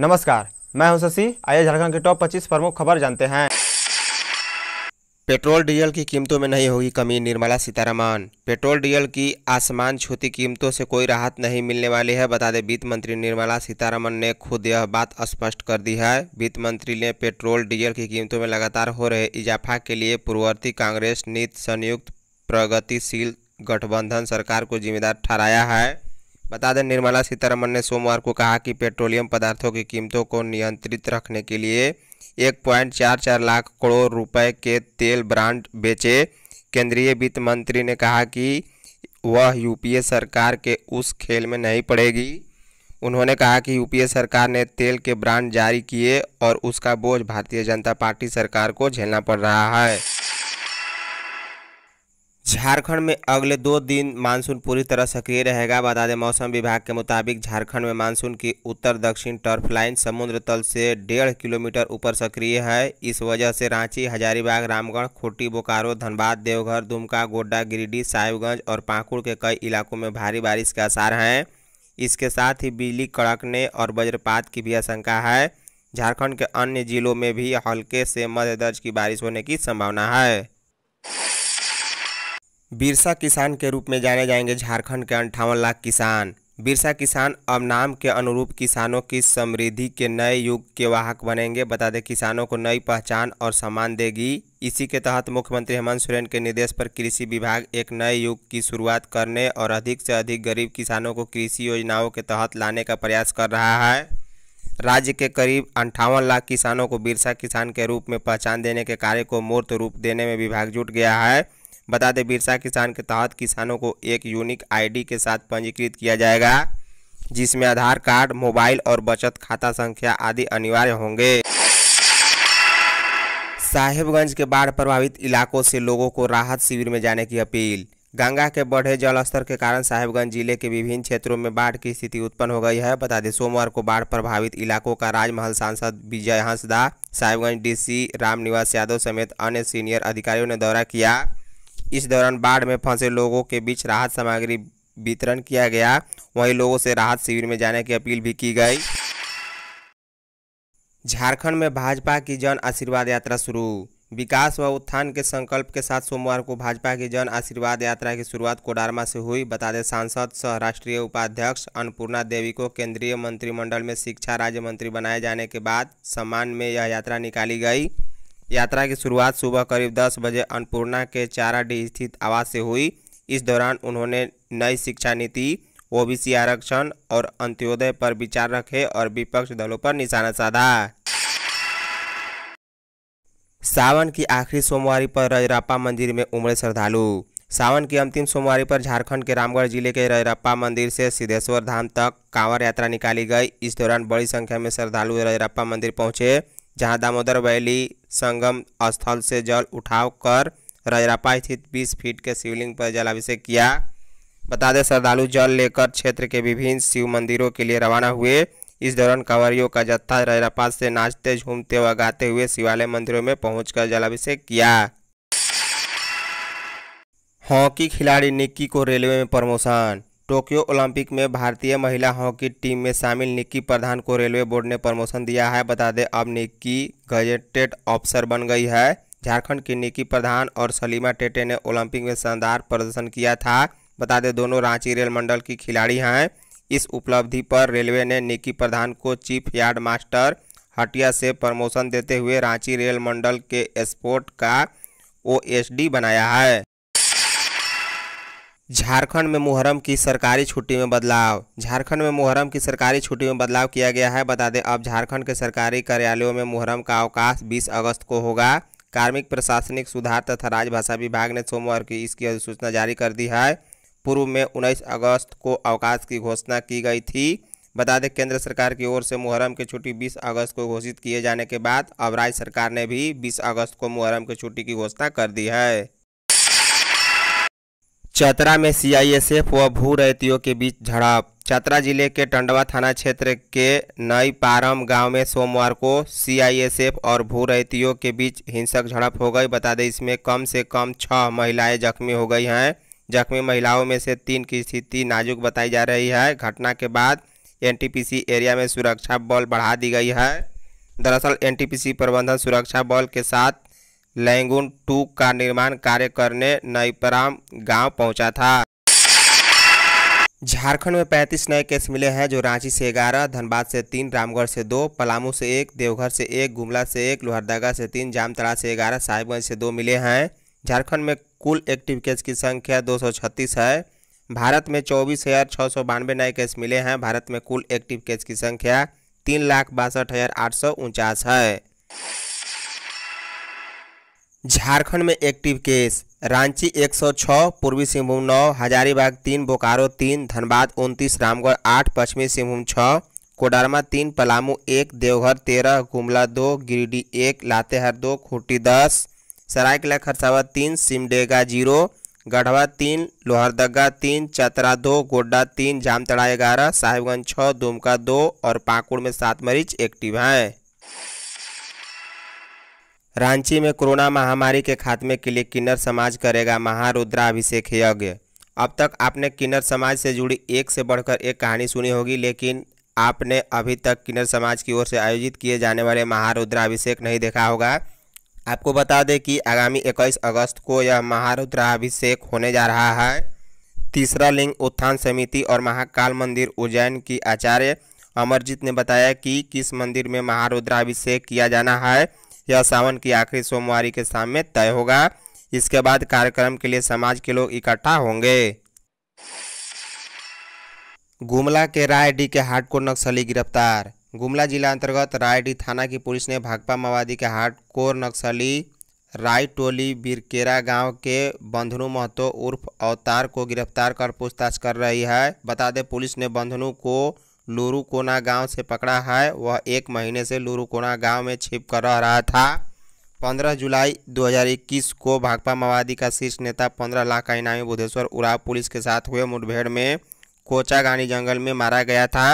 नमस्कार मैं हूं शशि आइए झारखंड के टॉप 25 प्रमुख खबर जानते हैं पेट्रोल डीजल की कीमतों में नहीं होगी कमी निर्मला सीतारमण पेट्रोल डीजल की आसमान छूती कीमतों से कोई राहत नहीं मिलने वाली है बता दें वित्त मंत्री निर्मला सीतारमण ने खुद यह बात स्पष्ट कर दी है वित्त मंत्री ने पेट्रोल डीजल की कीमतों में लगातार हो रहे इजाफा के लिए पूर्ववर्ती कांग्रेस नीति संयुक्त प्रगतिशील गठबंधन सरकार को जिम्मेदार ठहराया है बता दें निर्मला सीतारमन ने सोमवार को कहा कि पेट्रोलियम पदार्थों की कीमतों को नियंत्रित रखने के लिए एक पॉइंट चार चार लाख करोड़ रुपए के तेल ब्रांड बेचे केंद्रीय वित्त मंत्री ने कहा कि वह यूपीए सरकार के उस खेल में नहीं पड़ेगी उन्होंने कहा कि यूपीए सरकार ने तेल के ब्रांड जारी किए और उसका बोझ भारतीय जनता पार्टी सरकार को झेलना पड़ रहा है झारखंड में अगले दो दिन मानसून पूरी तरह सक्रिय रहेगा बता दें मौसम विभाग के मुताबिक झारखंड में मानसून की उत्तर दक्षिण टर्फ लाइन समुद्र तल से डेढ़ किलोमीटर ऊपर सक्रिय है इस वजह से रांची हजारीबाग रामगढ़ खूंटी बोकारो धनबाद देवघर दुमका गोड्डा गिरिडीह साहिबगंज और पाकुड़ के कई इलाकों में भारी बारिश के आसार हैं इसके साथ ही बिजली कड़कने और वज्रपात की भी आशंका है झारखंड के अन्य जिलों में भी हल्के से मध्य दर्ज की बारिश होने की संभावना है बिरसा किसान के रूप में जाने जाएंगे झारखंड के अंठावन लाख किसान बिरसा किसान अब नाम के अनुरूप किसानों की समृद्धि के नए युग के वाहक बनेंगे बता दें किसानों को नई पहचान और सम्मान देगी इसी के तहत मुख्यमंत्री हेमंत सोरेन के निर्देश पर कृषि विभाग एक नए युग की शुरुआत करने और अधिक से अधिक गरीब किसानों को कृषि योजनाओं के तहत लाने का प्रयास कर रहा है राज्य के करीब अंठावन लाख किसानों को बिरसा किसान के रूप में पहचान देने के कार्य को मूर्त रूप देने में विभाग जुट गया है बता दें बिरसा किसान के तहत किसानों को एक यूनिक आईडी के साथ पंजीकृत किया जाएगा जिसमें आधार कार्ड मोबाइल और बचत खाता संख्या आदि अनिवार्य होंगे साहिबगंज के बाढ़ प्रभावित इलाकों से लोगों को राहत शिविर में जाने की अपील गंगा के बढ़े जलस्तर के कारण साहिबगंज जिले के विभिन्न क्षेत्रों में बाढ़ की स्थिति उत्पन्न हो गई है बता दें सोमवार को बाढ़ प्रभावित इलाकों का राजमहल सांसद विजय हंसदा साहिबगंज डीसी रामनिवास यादव समेत अन्य सीनियर अधिकारियों ने दौरा किया इस दौरान बाढ़ में फंसे लोगों के बीच राहत सामग्री वितरण किया गया वहीं लोगों से राहत शिविर में जाने की अपील भी की गई झारखंड में भाजपा की जन आशीर्वाद यात्रा शुरू विकास व उत्थान के संकल्प के साथ सोमवार को भाजपा की जन आशीर्वाद यात्रा की शुरुआत कोडारमा से हुई बता दें सांसद सह राष्ट्रीय उपाध्यक्ष अन्नपूर्णा देवी को केंद्रीय मंत्रिमंडल में शिक्षा राज्य मंत्री बनाए जाने के बाद सम्मान में यह यात्रा निकाली गई यात्रा की शुरुआत सुबह करीब 10 बजे अन्नपूर्णा के चाराडीह स्थित आवास से हुई इस दौरान उन्होंने नई शिक्षा नीति ओबीसी आरक्षण और अंत्योदय पर विचार रखे और विपक्ष दलों पर निशाना साधा सावन की आखिरी सोमवार पर रजरापा मंदिर में उमड़े श्रद्धालु सावन की अंतिम सोमवारी पर झारखंड के रामगढ़ जिले के रजरप्पा मंदिर से सिद्धेश्वर धाम तक कांवर यात्रा निकाली गई इस दौरान बड़ी संख्या में श्रद्धालु रजरप्पा मंदिर पहुंचे जहां दामोदर वैली संगम स्थल से जल कर रजरापा स्थित 20 फीट के शिवलिंग पर जलाभिषेक किया बता दें श्रद्धालु जल लेकर क्षेत्र के विभिन्न शिव मंदिरों के लिए रवाना हुए इस दौरान कंवरियों का जत्था रजरापा से नाचते झूमते व गाते हुए शिवालय मंदिरों में पहुंचकर जलाभिषेक किया हॉकी खिलाड़ी निक्की को रेलवे में प्रमोशन टोक्यो ओलंपिक में भारतीय महिला हॉकी टीम में शामिल निक्की प्रधान को रेलवे बोर्ड ने प्रमोशन दिया है बता दें अब निक्की गजेटेड ऑफिसर बन गई है झारखंड की निक्की प्रधान और सलीमा टेटे ने ओलंपिक में शानदार प्रदर्शन किया था बता दें दोनों रांची रेल मंडल की खिलाड़ी हैं इस उपलब्धि पर रेलवे ने निक्की प्रधान को चीफ यार्ड मास्टर हटिया से प्रमोशन देते हुए रांची रेल मंडल के स्पोर्ट का ओ बनाया है झारखंड में मुहर्रम की सरकारी छुट्टी में बदलाव झारखंड में मुहर्रम की सरकारी छुट्टी में बदलाव किया गया है बता दें अब झारखंड के सरकारी कार्यालयों में मुहर्रम का अवकाश 20 अगस्त को होगा कार्मिक प्रशासनिक सुधार तथा राजभाषा विभाग ने सोमवार की इसकी अधिसूचना जारी कर दी है पूर्व में उन्नीस अगस्त को अवकाश की घोषणा की गई थी बता दें केंद्र सरकार की ओर से मुहर्रम की छुट्टी 20 अगस्त को घोषित किए जाने के बाद अब राज्य सरकार ने भी 20 अगस्त को मुहर्रम की छुट्टी की घोषणा कर दी है चतरा में सीआईएसएफ व भू रैतियों के बीच झड़प चतरा जिले के टंडवा थाना क्षेत्र के नई पारम गांव में सोमवार को सीआईएसएफ और भू रैतियों के बीच हिंसक झड़प हो गई बता दें इसमें कम से कम छः महिलाएं जख्मी हो गई हैं जख्मी महिलाओं में से तीन की स्थिति नाजुक बताई जा रही है घटना के बाद एन एरिया में सुरक्षा बल बढ़ा दी गई है दरअसल एन प्रबंधन सुरक्षा बल के साथ लैंगून टू का निर्माण कार्य करने नईपराम गांव पहुंचा था झारखंड में 35 नए केस मिले हैं जो रांची से 11, धनबाद से 3, रामगढ़ से 2, पलामू से 1, देवघर से 1, गुमला से 1, लोहरदगा से 3, जामतरा से 11, साहिबगंज से 2 मिले हैं झारखंड में कुल एक्टिव केस की संख्या 236 है भारत में चौबीस हज़ार छः सौ बानवे नए केस मिले हैं भारत में कुल एक्टिव केस की संख्या तीन लाख बासठ हज़ार आठ सौ उनचास है झारखंड में एक्टिव केस रांची 106, पूर्वी सिंहभूम 9, हजारीबाग 3, बोकारो 3, धनबाद 29, रामगढ़ 8, पश्चिमी सिंहभूम 6, कोडरमा 3, पलामू 1, देवघर 13, गुमला 2, गिरिडीह 1, लातेहार 2, खूंटी 10, सरायकला खरसावा 3, सिमडेगा 0, गढ़वा 3, लोहरदगा 3, चतरा 2, गोड्डा 3, जामतड़ा 11, साहिबगंज 6, दुमका 2 और पाकुड़ में सात मरीज एक्टिव हैं रांची में कोरोना महामारी के खात्मे के लिए किन्नर समाज करेगा महारुद्राभिषेक यज्ञ अब तक आपने किन्नर समाज से जुड़ी एक से बढ़कर एक कहानी सुनी होगी लेकिन आपने अभी तक किन्नर समाज की ओर से आयोजित किए जाने वाले महारुद्राभिषेक नहीं देखा होगा आपको बता दें कि आगामी 21 अगस्त को यह महारुद्राभिषेक होने जा रहा है तीसरा लिंग उत्थान समिति और महाकाल मंदिर उज्जैन की आचार्य अमरजीत ने बताया कि किस मंदिर में महारुद्राभिषेक किया जाना है यह सावन की आखिरी सोमवार के सामने तय होगा इसके बाद कार्यक्रम के लिए समाज के लोग इकट्ठा होंगे गुमला के रायडी के हार्डकोर नक्सली गिरफ्तार गुमला जिला अंतर्गत रायडी थाना की पुलिस ने भाकपा माओवादी के हार्डकोर नक्सली राय टोली बिरकेरा गांव के बंधनु महतो उर्फ अवतार को गिरफ्तार कर पूछताछ कर रही है बता दें पुलिस ने बंधनु को लुरुकोना गांव से पकड़ा है वह एक महीने से लुरुकोना गांव में छिप कर रह रहा था 15 जुलाई 2021 को भाकपा माओवादी का शीर्ष नेता 15 लाख का इनामी बुधेश्वर उराव पुलिस के साथ हुए मुठभेड़ में कोचागानी जंगल में मारा गया था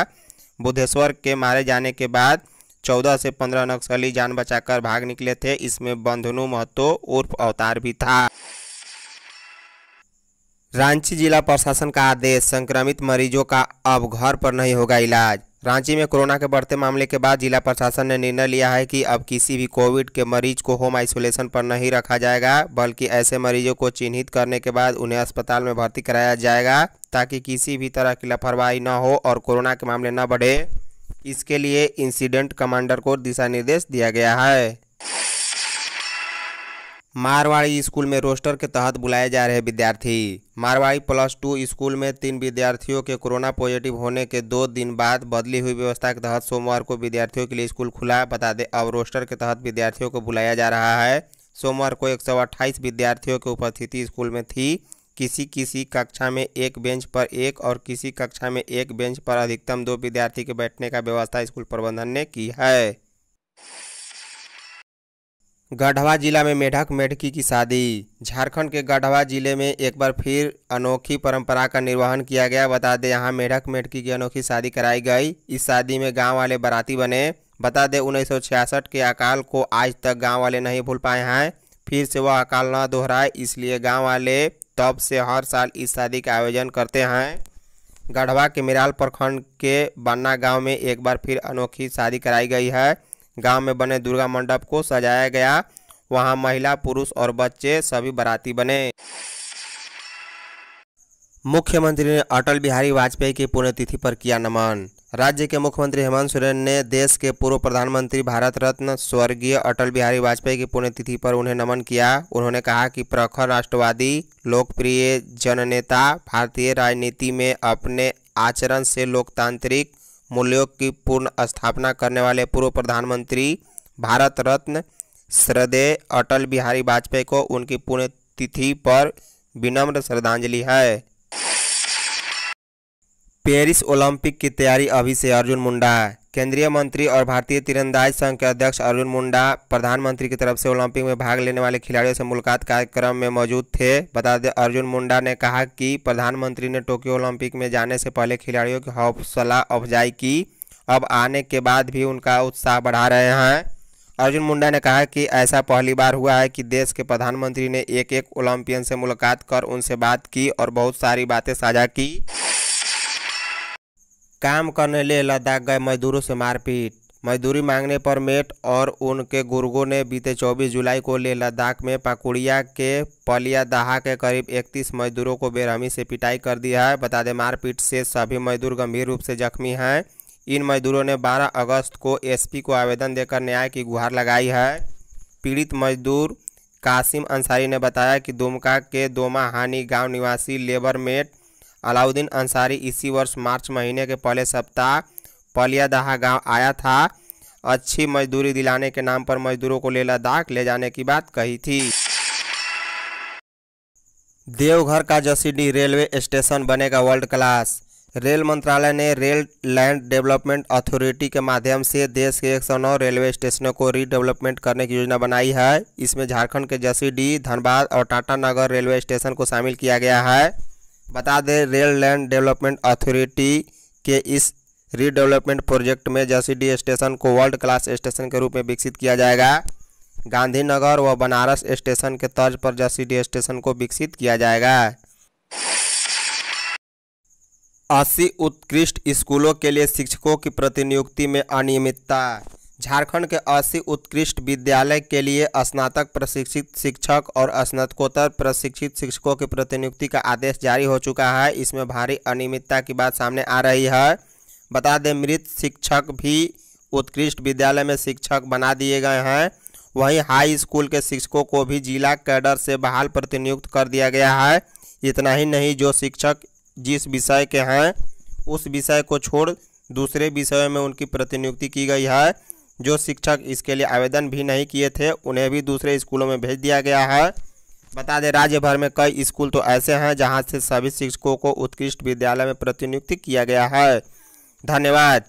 बुधेश्वर के मारे जाने के बाद 14 से 15 नक्सली जान बचाकर भाग निकले थे इसमें बंधनु महतो उर्फ अवतार भी था रांची जिला प्रशासन का आदेश संक्रमित मरीजों का अब घर पर नहीं होगा इलाज रांची में कोरोना के बढ़ते मामले के बाद जिला प्रशासन ने निर्णय लिया है कि अब किसी भी कोविड के मरीज को होम आइसोलेशन पर नहीं रखा जाएगा बल्कि ऐसे मरीजों को चिन्हित करने के बाद उन्हें अस्पताल में भर्ती कराया जाएगा ताकि किसी भी तरह की लापरवाही न हो और कोरोना के मामले न बढ़े इसके लिए इंसिडेंट कमांडर को दिशा निर्देश दिया गया है मारवाड़ी स्कूल में रोस्टर के तहत बुलाए जा रहे विद्यार्थी मारवाड़ी प्लस टू स्कूल में तीन विद्यार्थियों के कोरोना पॉजिटिव होने के दो दिन बाद बदली हुई व्यवस्था के तहत सोमवार को विद्यार्थियों के लिए स्कूल खुला बता दें अब रोस्टर के तहत विद्यार्थियों को बुलाया जा रहा है सोमवार को एक विद्यार्थियों की उपस्थिति स्कूल में थी किसी किसी कक्षा में एक बेंच पर एक और किसी कक्षा में एक बेंच पर अधिकतम दो विद्यार्थी के बैठने का व्यवस्था स्कूल प्रबंधन ने की है गढ़वा जिला में मेढक मेढकी की शादी झारखंड के गढ़वा जिले में एक बार फिर अनोखी परंपरा का निर्वहन किया गया बता दें यहाँ मेढक मेढकी की अनोखी शादी कराई गई इस शादी में गांव वाले बराती बने बता दें उन्नीस के अकाल को आज तक गांव वाले नहीं भूल पाए हैं फिर से वह अकाल न दोहराए इसलिए गाँव वाले तब से हर साल इस शादी का आयोजन करते हैं गढ़वा के मिराल प्रखंड के बन्ना गाँव में एक बार फिर अनोखी शादी कराई गई है गांव में बने दुर्गा मंडप को सजाया गया वहां महिला पुरुष और बच्चे सभी बाराती बने मुख्यमंत्री ने अटल बिहारी वाजपेयी की पुण्यतिथि पर किया नमन राज्य के मुख्यमंत्री हेमंत सोरेन ने देश के पूर्व प्रधानमंत्री भारत रत्न स्वर्गीय अटल बिहारी वाजपेयी की पुण्यतिथि पर उन्हें नमन किया उन्होंने कहा कि प्रखर राष्ट्रवादी लोकप्रिय जननेता भारतीय राजनीति में अपने आचरण से लोकतांत्रिक मूल्यों की पूर्ण स्थापना करने वाले पूर्व प्रधानमंत्री भारत रत्न श्रदेय अटल बिहारी वाजपेयी को उनकी पुण्यतिथि पर विनम्र श्रद्धांजलि है पेरिस ओलंपिक की तैयारी अभी से अर्जुन मुंडा केंद्रीय मंत्री और भारतीय तीरंदाज संघ के अध्यक्ष अरुण मुंडा प्रधानमंत्री की तरफ से ओलंपिक में भाग लेने वाले खिलाड़ियों से मुलाकात कार्यक्रम में मौजूद थे बता दें अर्जुन मुंडा ने कहा कि प्रधानमंत्री ने टोक्यो ओलंपिक में जाने से पहले खिलाड़ियों की हौसला अफजाई की अब आने के बाद भी उनका उत्साह बढ़ा रहे हैं अर्जुन मुंडा ने कहा कि ऐसा पहली बार हुआ है कि देश के प्रधानमंत्री ने एक एक ओलंपियन से मुलाकात कर उनसे बात की और बहुत सारी बातें साझा की काम करने लिए लद्दाख गए मजदूरों से मारपीट मजदूरी मांगने पर मेट और उनके गुर्गों ने बीते 24 जुलाई को ले लद्दाख में पाकुड़िया के पलिया दहा के करीब 31 मजदूरों को बेरहमी से पिटाई कर दी है बता दें मारपीट से सभी मजदूर गंभीर रूप से जख्मी हैं इन मजदूरों ने 12 अगस्त को एसपी को आवेदन देकर न्याय की गुहार लगाई है पीड़ित मजदूर कासिम अंसारी ने बताया कि दुमका के दोमा हानी गाँव निवासी लेबर मेट अलाउद्दीन अंसारी इसी वर्ष मार्च महीने के पहले सप्ताह पलियादहा गांव आया था अच्छी मजदूरी दिलाने के नाम पर मजदूरों को ले लद्दाख ले जाने की बात कही थी देवघर का जसीडीह रेलवे स्टेशन बनेगा वर्ल्ड क्लास रेल मंत्रालय ने रेल लैंड डेवलपमेंट अथॉरिटी के माध्यम से देश के 109 रेलवे स्टेशनों को रीडेवलपमेंट करने की योजना बनाई है इसमें झारखंड के जसीडीह धनबाद और टाटानगर रेलवे स्टेशन को शामिल किया गया है बता दें रेल लैंड डेवलपमेंट अथॉरिटी के इस रीडेवलपमेंट प्रोजेक्ट में जसीडी स्टेशन को वर्ल्ड क्लास स्टेशन के रूप में विकसित किया जाएगा गांधीनगर व बनारस स्टेशन के तर्ज पर जसीडी स्टेशन को विकसित किया जाएगा अस्सी उत्कृष्ट स्कूलों के लिए शिक्षकों की प्रतिनियुक्ति में अनियमितता झारखंड के 80 उत्कृष्ट विद्यालय के लिए स्नातक प्रशिक्षित शिक्षक और स्नातकोत्तर प्रशिक्षित शिक्षकों की प्रतिनियुक्ति का आदेश जारी हो चुका है इसमें भारी अनियमितता की बात सामने आ रही है बता दें मृत शिक्षक भी उत्कृष्ट विद्यालय में शिक्षक बना दिए गए हैं वहीं हाई स्कूल के शिक्षकों को भी जिला कैडर से बहाल प्रतिनियुक्त कर दिया गया है इतना ही नहीं जो शिक्षक जिस विषय के हैं उस विषय को छोड़ दूसरे विषयों में उनकी प्रतिनियुक्ति की गई है जो शिक्षक इसके लिए आवेदन भी नहीं किए थे उन्हें भी दूसरे स्कूलों में भेज दिया गया है बता दें राज्य भर में कई स्कूल तो ऐसे हैं जहां से सभी शिक्षकों को उत्कृष्ट विद्यालय में प्रतिनियुक्त किया गया है धन्यवाद